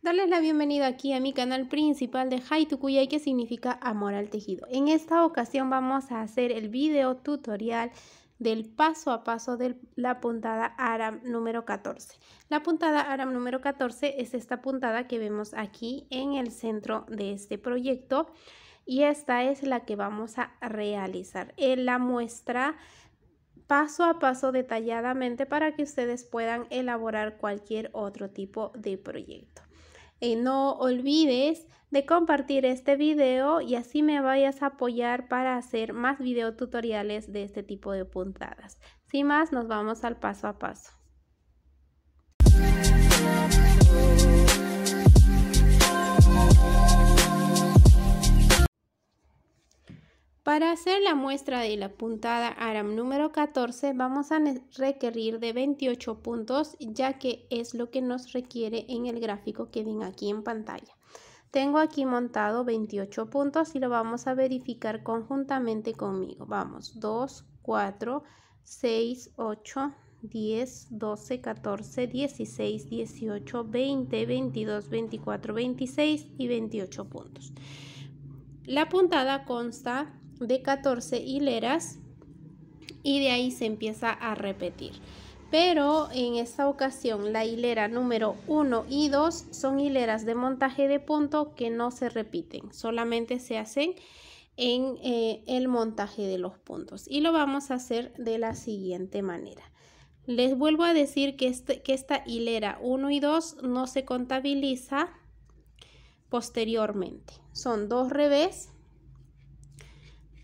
Darles la bienvenida aquí a mi canal principal de y que significa amor al tejido. En esta ocasión vamos a hacer el video tutorial del paso a paso de la puntada Aram número 14. La puntada Aram número 14 es esta puntada que vemos aquí en el centro de este proyecto y esta es la que vamos a realizar. En eh, la muestra paso a paso detalladamente para que ustedes puedan elaborar cualquier otro tipo de proyecto. Eh, no olvides de compartir este video y así me vayas a apoyar para hacer más videotutoriales de este tipo de puntadas. Sin más, nos vamos al paso a paso. Para hacer la muestra de la puntada ARAM número 14 vamos a requerir de 28 puntos ya que es lo que nos requiere en el gráfico que ven aquí en pantalla. Tengo aquí montado 28 puntos y lo vamos a verificar conjuntamente conmigo. Vamos, 2, 4, 6, 8, 10, 12, 14, 16, 18, 20, 22, 24, 26 y 28 puntos. La puntada consta de 14 hileras y de ahí se empieza a repetir. Pero en esta ocasión la hilera número 1 y 2 son hileras de montaje de punto que no se repiten, solamente se hacen en eh, el montaje de los puntos y lo vamos a hacer de la siguiente manera. Les vuelvo a decir que, este, que esta hilera 1 y 2 no se contabiliza posteriormente. Son dos revés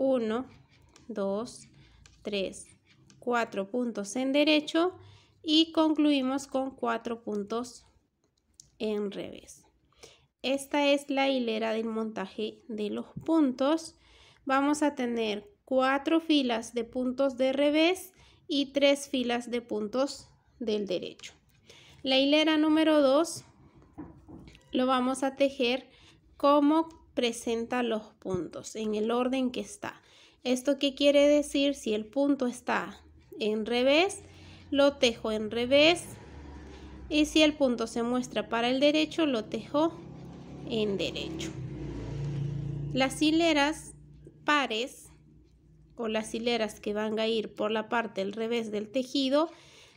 1, 2, 3, 4 puntos en derecho y concluimos con 4 puntos en revés. Esta es la hilera del montaje de los puntos. Vamos a tener 4 filas de puntos de revés y 3 filas de puntos del derecho. La hilera número 2 lo vamos a tejer como presenta los puntos en el orden que está. ¿Esto qué quiere decir? Si el punto está en revés, lo tejo en revés. Y si el punto se muestra para el derecho, lo tejo en derecho. Las hileras pares o las hileras que van a ir por la parte del revés del tejido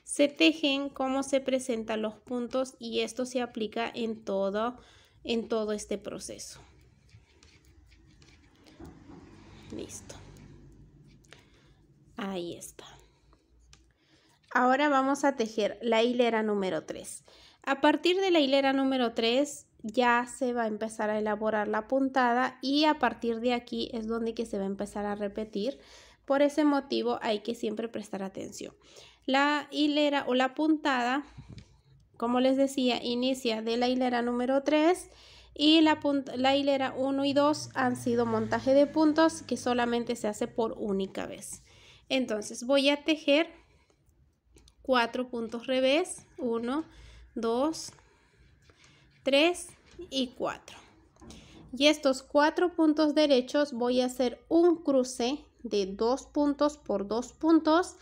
se tejen como se presentan los puntos y esto se aplica en todo, en todo este proceso. Listo. Ahí está. Ahora vamos a tejer la hilera número 3. A partir de la hilera número 3 ya se va a empezar a elaborar la puntada y a partir de aquí es donde que se va a empezar a repetir. Por ese motivo hay que siempre prestar atención. La hilera o la puntada, como les decía, inicia de la hilera número 3 y la, la hilera 1 y 2 han sido montaje de puntos que solamente se hace por única vez. Entonces voy a tejer 4 puntos revés, 1, 2, 3 y 4. Y estos cuatro puntos derechos voy a hacer un cruce de dos puntos por dos puntos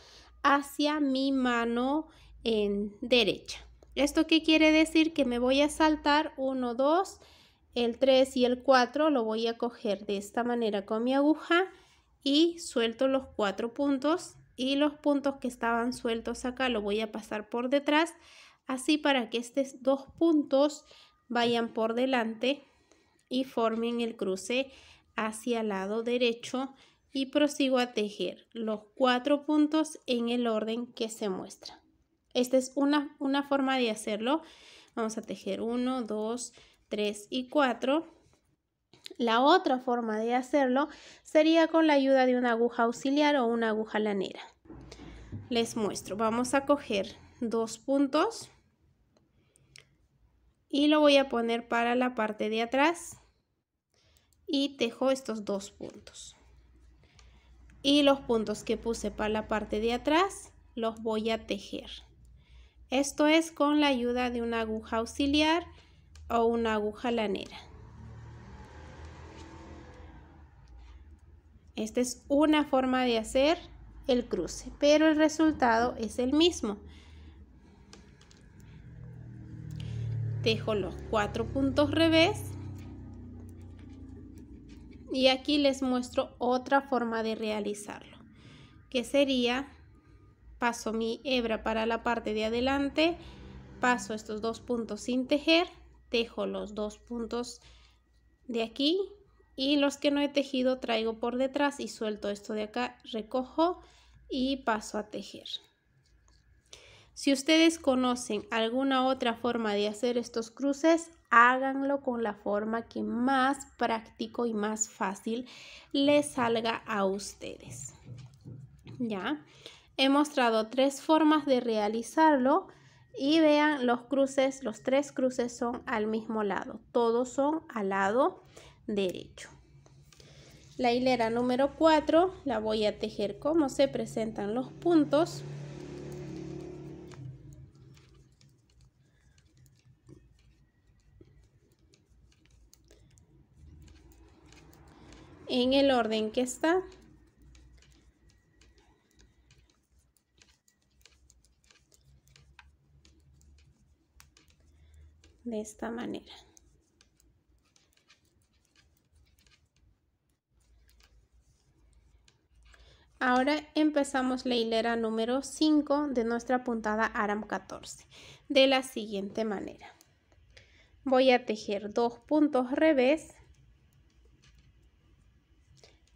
hacia mi mano en derecha. ¿Esto qué quiere decir? Que me voy a saltar 1, 2, el 3 y el 4 lo voy a coger de esta manera con mi aguja y suelto los cuatro puntos y los puntos que estaban sueltos acá lo voy a pasar por detrás así para que estos dos puntos vayan por delante y formen el cruce hacia el lado derecho y prosigo a tejer los cuatro puntos en el orden que se muestra. Esta es una, una forma de hacerlo. Vamos a tejer 1, 2, 3 y 4. La otra forma de hacerlo sería con la ayuda de una aguja auxiliar o una aguja lanera. Les muestro, vamos a coger dos puntos y lo voy a poner para la parte de atrás y tejo estos dos puntos. Y los puntos que puse para la parte de atrás los voy a tejer. Esto es con la ayuda de una aguja auxiliar o una aguja lanera. Esta es una forma de hacer el cruce, pero el resultado es el mismo. Dejo los cuatro puntos revés y aquí les muestro otra forma de realizarlo, que sería paso mi hebra para la parte de adelante, paso estos dos puntos sin tejer tejo los dos puntos de aquí y los que no he tejido traigo por detrás y suelto esto de acá, recojo y paso a tejer. Si ustedes conocen alguna otra forma de hacer estos cruces, háganlo con la forma que más práctico y más fácil les salga a ustedes. Ya, he mostrado tres formas de realizarlo. Y vean los cruces, los tres cruces son al mismo lado, todos son al lado derecho. La hilera número 4 la voy a tejer como se presentan los puntos. En el orden que está. de esta manera. Ahora empezamos la hilera número 5 de nuestra puntada aram 14 de la siguiente manera. Voy a tejer dos puntos revés.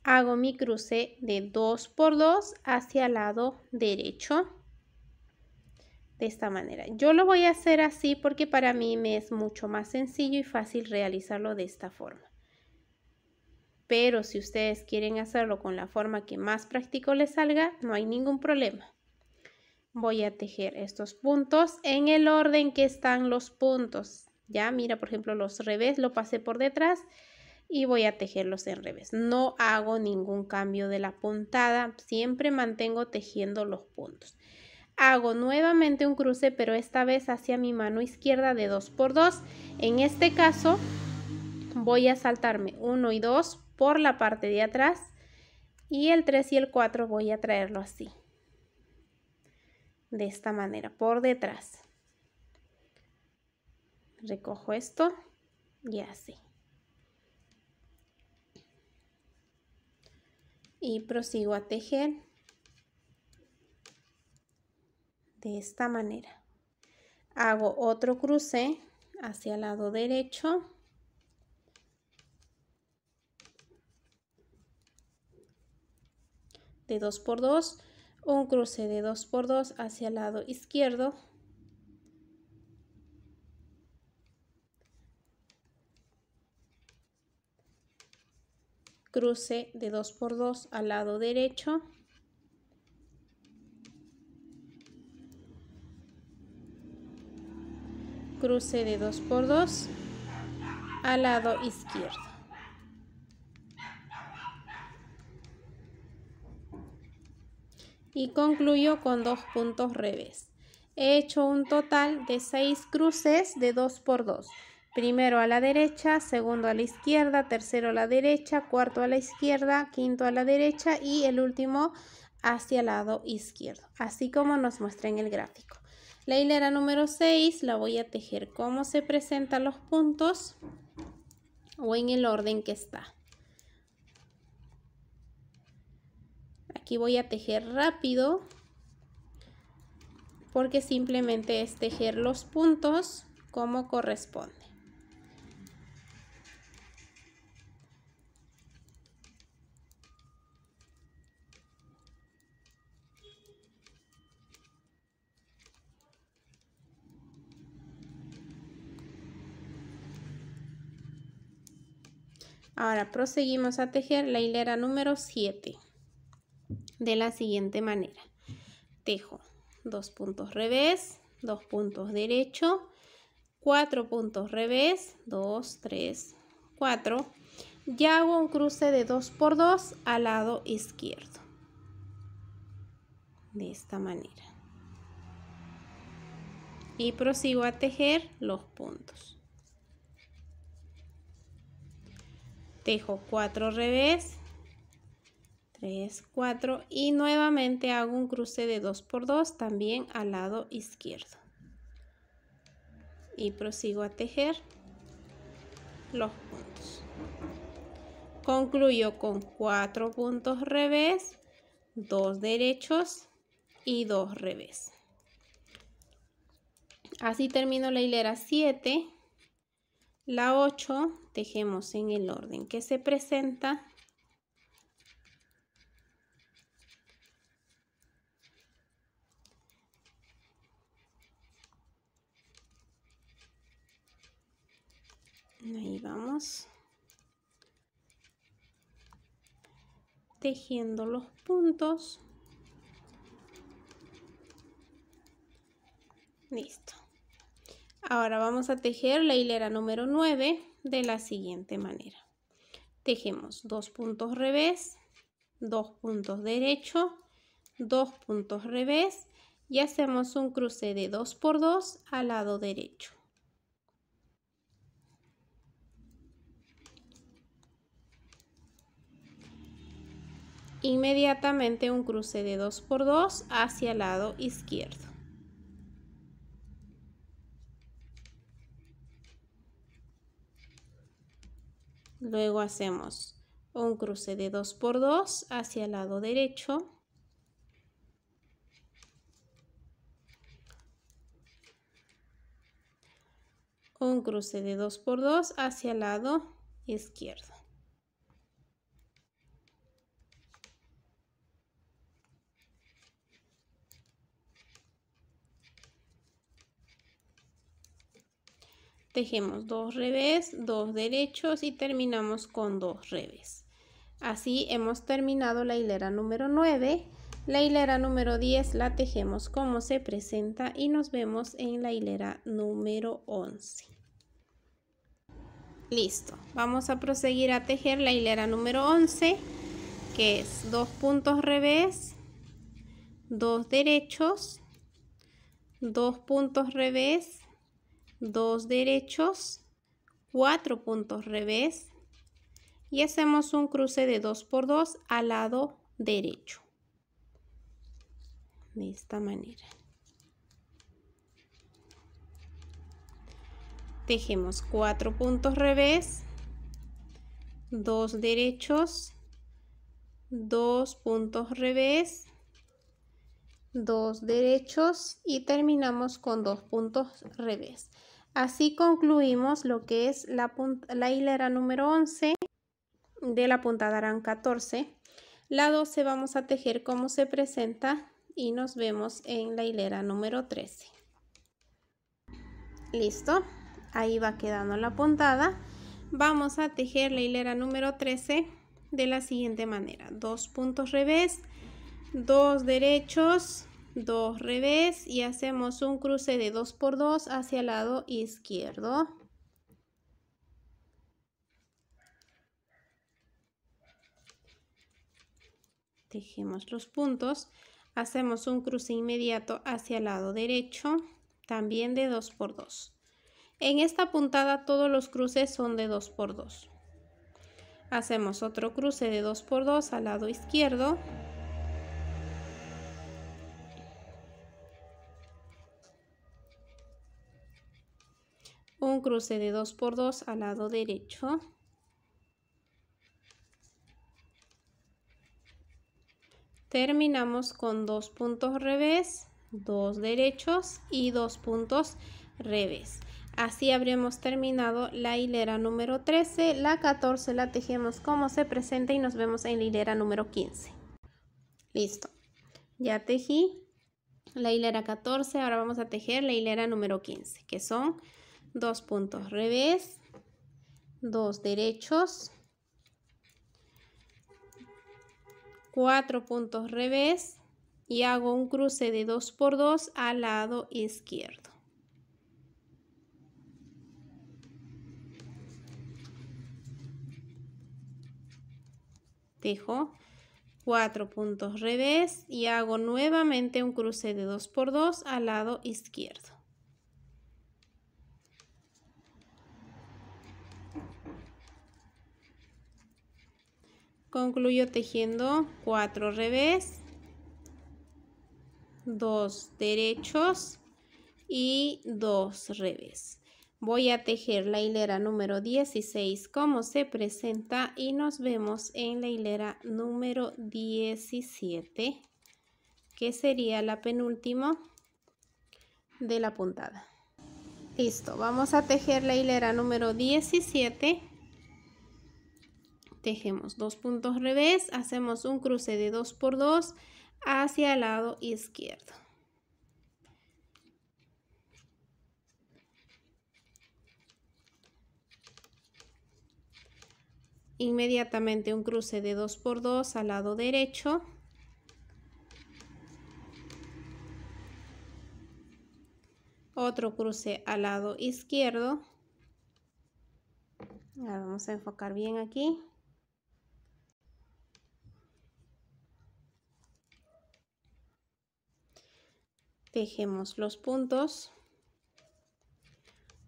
Hago mi cruce de 2 por 2 hacia el lado derecho de esta manera. Yo lo voy a hacer así porque para mí me es mucho más sencillo y fácil realizarlo de esta forma. Pero si ustedes quieren hacerlo con la forma que más práctico les salga, no hay ningún problema. Voy a tejer estos puntos en el orden que están los puntos. Ya, mira, por ejemplo, los revés lo pasé por detrás y voy a tejerlos en revés. No hago ningún cambio de la puntada, siempre mantengo tejiendo los puntos hago nuevamente un cruce pero esta vez hacia mi mano izquierda de 2 por 2 en este caso voy a saltarme 1 y 2 por la parte de atrás y el 3 y el 4 voy a traerlo así de esta manera por detrás recojo esto y así y prosigo a tejer de esta manera. Hago otro cruce hacia el lado derecho. De 2 por 2, un cruce de 2 por 2 hacia el lado izquierdo. Cruce de 2 por 2 al lado derecho. cruce de 2 por 2 al lado izquierdo. Y concluyo con dos puntos revés. He hecho un total de 6 cruces de 2 por 2. Primero a la derecha, segundo a la izquierda, tercero a la derecha, cuarto a la izquierda, quinto a la derecha y el último hacia el lado izquierdo, así como nos muestra en el gráfico. La hilera número 6 la voy a tejer como se presentan los puntos o en el orden que está. Aquí voy a tejer rápido porque simplemente es tejer los puntos como corresponde. Ahora proseguimos a tejer la hilera número 7 de la siguiente manera. Tejo dos puntos revés, dos puntos derecho, cuatro puntos revés, 2, 3, 4. Ya hago un cruce de 2 por 2 al lado izquierdo. De esta manera. Y prosigo a tejer los puntos. tejo 4 revés 3 4 y nuevamente hago un cruce de 2 por 2 también al lado izquierdo y prosigo a tejer los puntos concluyo con 4 puntos revés 2 derechos y 2 revés así termino la hilera 7 la 8 tejemos en el orden que se presenta. Ahí vamos. Tejiendo los puntos. Listo. Ahora vamos a tejer la hilera número 9 de la siguiente manera. Tejemos dos puntos revés, dos puntos derecho, dos puntos revés y hacemos un cruce de 2 por 2 al lado derecho. Inmediatamente un cruce de 2 por 2 hacia el lado izquierdo. Luego hacemos un cruce de 2 por 2 hacia el lado derecho. Un cruce de 2 por 2 hacia el lado izquierdo. tejemos dos revés, dos derechos y terminamos con dos revés. Así hemos terminado la hilera número 9. La hilera número 10 la tejemos como se presenta y nos vemos en la hilera número 11. Listo, vamos a proseguir a tejer la hilera número 11 que es dos puntos revés, dos derechos, dos puntos revés, dos derechos, cuatro puntos revés y hacemos un cruce de 2 por 2 al lado derecho. De esta manera. Tejemos cuatro puntos revés, dos derechos, dos puntos revés dos derechos y terminamos con dos puntos revés. Así concluimos lo que es la, hilera número 11 de la puntada ARAN 14. La 12 vamos a tejer como se presenta y nos vemos en la hilera número 13. Listo, ahí va quedando la puntada. Vamos a tejer la hilera número 13 de la siguiente manera. Dos puntos revés, dos derechos, dos revés y hacemos un cruce de 2 por 2 hacia el lado izquierdo. dejemos los puntos, hacemos un cruce inmediato hacia el lado derecho, también de 2 por 2. En esta puntada todos los cruces son de 2 por 2. Hacemos otro cruce de 2 por 2 al lado izquierdo. un cruce de 2 por 2 al lado derecho. Terminamos con dos puntos revés, dos derechos y dos puntos revés. Así habríamos terminado la hilera número 13, la 14 la tejemos como se presenta y nos vemos en la hilera número 15. Listo, ya tejí la hilera 14, ahora vamos a tejer la hilera número 15, que son dos puntos revés, dos derechos, cuatro puntos revés y hago un cruce de 2 por 2 al lado izquierdo. Dejo cuatro puntos revés y hago nuevamente un cruce de 2 por 2 al lado izquierdo. concluyo tejiendo 4 revés 2 derechos y 2 revés voy a tejer la hilera número 16 como se presenta y nos vemos en la hilera número 17 que sería la penúltima de la puntada listo vamos a tejer la hilera número 17 tejemos dos puntos revés, hacemos un cruce de 2 por 2 hacia el lado izquierdo. Inmediatamente un cruce de 2 por 2 al lado derecho. Otro cruce al lado izquierdo. ahora vamos a enfocar bien aquí. tejemos los puntos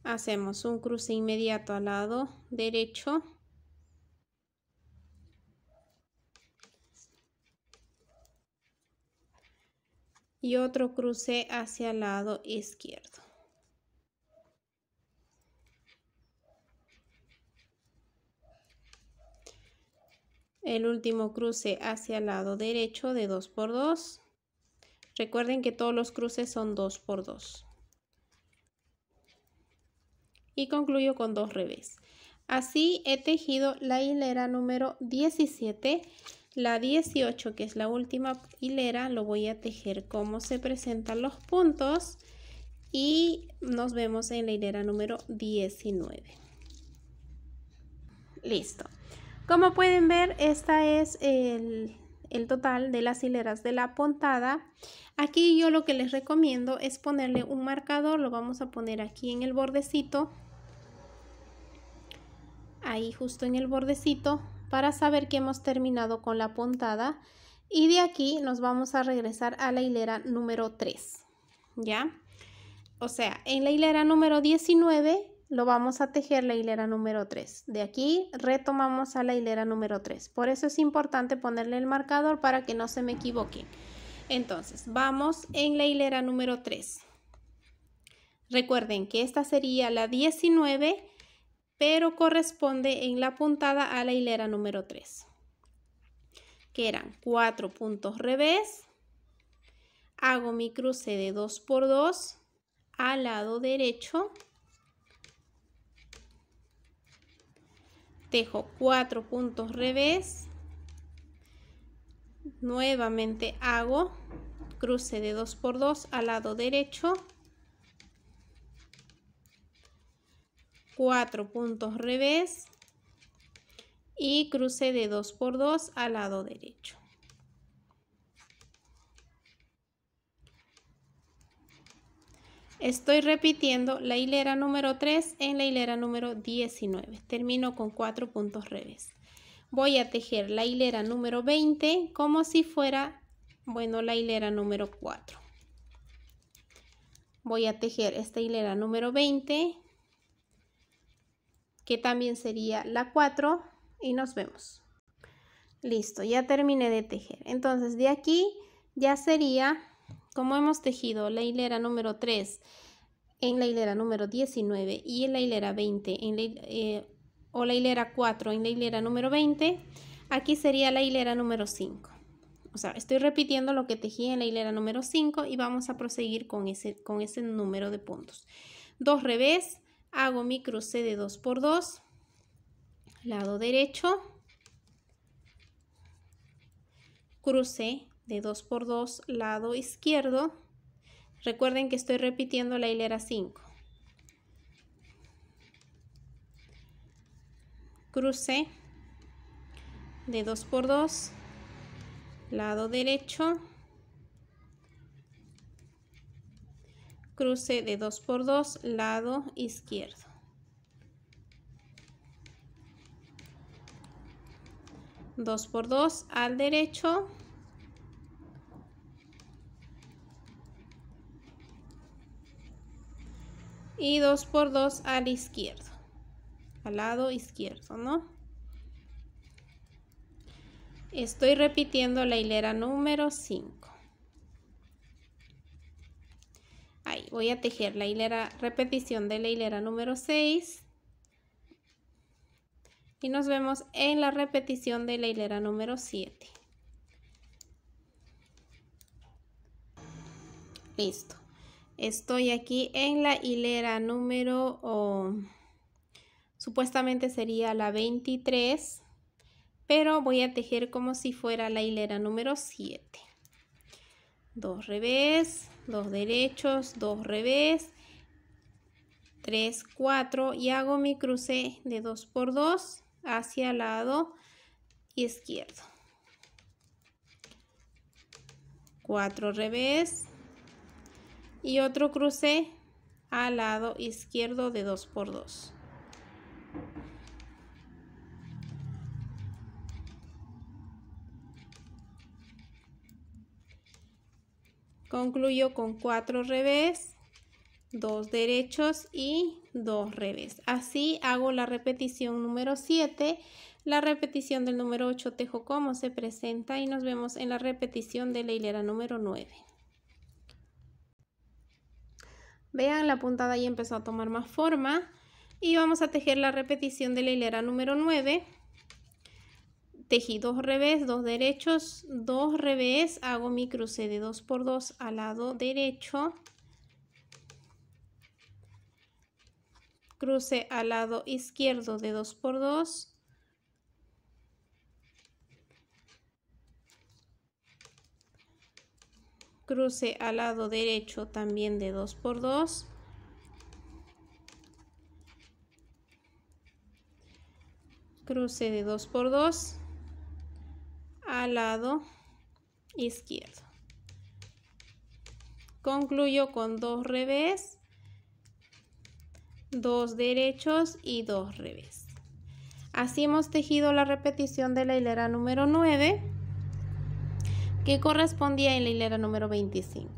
hacemos un cruce inmediato al lado derecho y otro cruce hacia el lado izquierdo el último cruce hacia el lado derecho de 2 por 2 Recuerden que todos los cruces son 2 por 2. Y concluyo con dos revés. Así he tejido la hilera número 17. La 18, que es la última hilera, lo voy a tejer como se presentan los puntos. Y nos vemos en la hilera número 19. Listo. Como pueden ver, esta es el, el total de las hileras de la puntada. Aquí yo lo que les recomiendo es ponerle un marcador, lo vamos a poner aquí en el bordecito, ahí justo en el bordecito, para saber que hemos terminado con la puntada. Y de aquí nos vamos a regresar a la hilera número 3, ¿ya? O sea, en la hilera número 19 lo vamos a tejer la hilera número 3. De aquí retomamos a la hilera número 3. Por eso es importante ponerle el marcador para que no se me equivoque Entonces, vamos en la hilera número 3. Recuerden que esta sería la 19, pero corresponde en la puntada a la hilera número 3. Que eran cuatro puntos revés. Hago mi cruce de 2 por 2 al lado derecho. Dejo 4 puntos revés nuevamente hago cruce de 2 por 2 al lado derecho 4 puntos revés y cruce de 2 por 2 al lado derecho Estoy repitiendo la hilera número 3 en la hilera número 19. Termino con 4 puntos revés. Voy a tejer la hilera número 20 como si fuera, bueno, la hilera número 4. Voy a tejer esta hilera número 20, que también sería la 4, y nos vemos. Listo, ya terminé de tejer. Entonces de aquí ya sería como hemos tejido la hilera número 3 en la hilera número 19 y en la hilera 20 eh, o la hilera 4 en la hilera número 20, aquí sería la hilera número 5. O sea, estoy repitiendo lo que tejí en la hilera número 5 y vamos a proseguir con ese, con ese número de puntos. Dos revés, hago mi cruce de 2 por 2, lado derecho, cruce de 2 por 2 lado izquierdo. Recuerden que estoy repitiendo la hilera 5. cruce de 2 por 2 lado derecho. Cruce de 2 por 2 lado izquierdo. 2 por 2 al derecho y 2 por 2 al izquierdo, al lado izquierdo, ¿no? Estoy repitiendo la hilera número 5. Ahí, voy a tejer la hilera, repetición de la hilera número 6. Y nos vemos en la repetición de la hilera número 7. Listo. Estoy aquí en la hilera número, oh, supuestamente sería la 23, pero voy a tejer como si fuera la hilera número 7. Dos revés, dos derechos, dos revés, 3, 4 y hago mi cruce de 2 por 2 hacia el lado izquierdo. 4 revés, y otro cruce al lado izquierdo de 2 por 2 concluyo con 4 revés 2 derechos y 2 revés así hago la repetición número 7 la repetición del número 8 tejo como se presenta y nos vemos en la repetición de la hilera número 9 Vean, la puntada ya empezó a tomar más forma. Y vamos a tejer la repetición de la hilera número 9. Tejí dos revés, dos derechos, dos revés, hago mi cruce de 2 por 2 al lado derecho. Cruce al lado izquierdo de 2 por 2 cruce al lado derecho también de 2 por 2 cruce de 2 por 2 al lado izquierdo concluyo con dos revés dos derechos y dos revés así hemos tejido la repetición de la hilera número 9 que correspondía en la hilera número 25.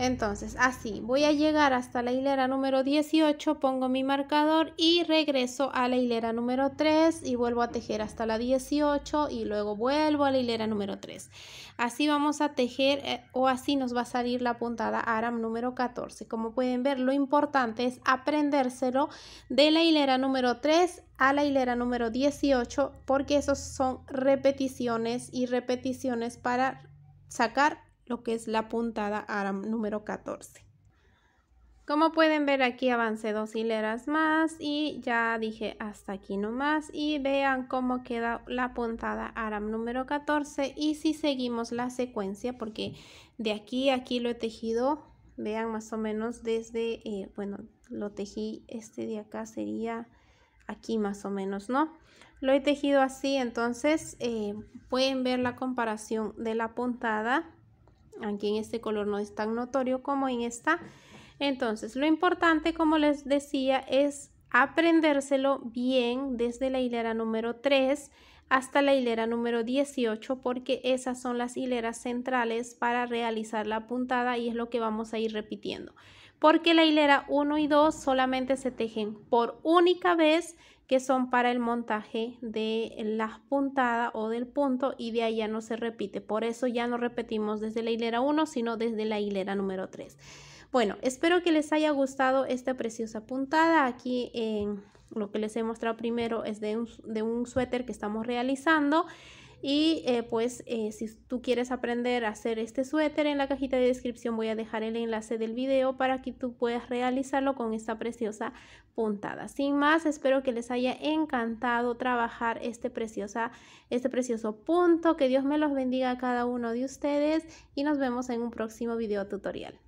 Entonces, así, voy a llegar hasta la hilera número 18, pongo mi marcador y regreso a la hilera número 3 y vuelvo a tejer hasta la 18 y luego vuelvo a la hilera número 3. Así vamos a tejer eh, o así nos va a salir la puntada ARAM número 14. Como pueden ver, lo importante es aprendérselo de la hilera número 3 a la hilera número 18 porque esos son repeticiones y repeticiones para sacar lo que es la puntada aram número 14. Como pueden ver aquí avancé dos hileras más y ya dije hasta aquí nomás y vean cómo queda la puntada aram número 14 y si seguimos la secuencia porque de aquí a aquí lo he tejido, vean más o menos desde, eh, bueno, lo tejí este de acá sería aquí más o menos, ¿no? Lo he tejido así, entonces eh, pueden ver la comparación de la puntada. Aquí en este color no es tan notorio como en esta. Entonces, lo importante, como les decía, es aprendérselo bien desde la hilera número 3 hasta la hilera número 18 porque esas son las hileras centrales para realizar la puntada y es lo que vamos a ir repitiendo. Porque la hilera 1 y 2 solamente se tejen por única vez que son para el montaje de la puntada o del punto y de ahí ya no se repite. Por eso ya no repetimos desde la hilera 1 sino desde la hilera número 3. Bueno, espero que les haya gustado esta preciosa puntada aquí en lo que les he mostrado primero es de un, suéter que estamos realizando. Y eh, pues eh, si tú quieres aprender a hacer este suéter, en la cajita de descripción voy a dejar el enlace del video para que tú puedas realizarlo con esta preciosa puntada. Sin más, espero que les haya encantado trabajar este, preciosa, este precioso punto. Que Dios me los bendiga a cada uno de ustedes y nos vemos en un próximo video tutorial.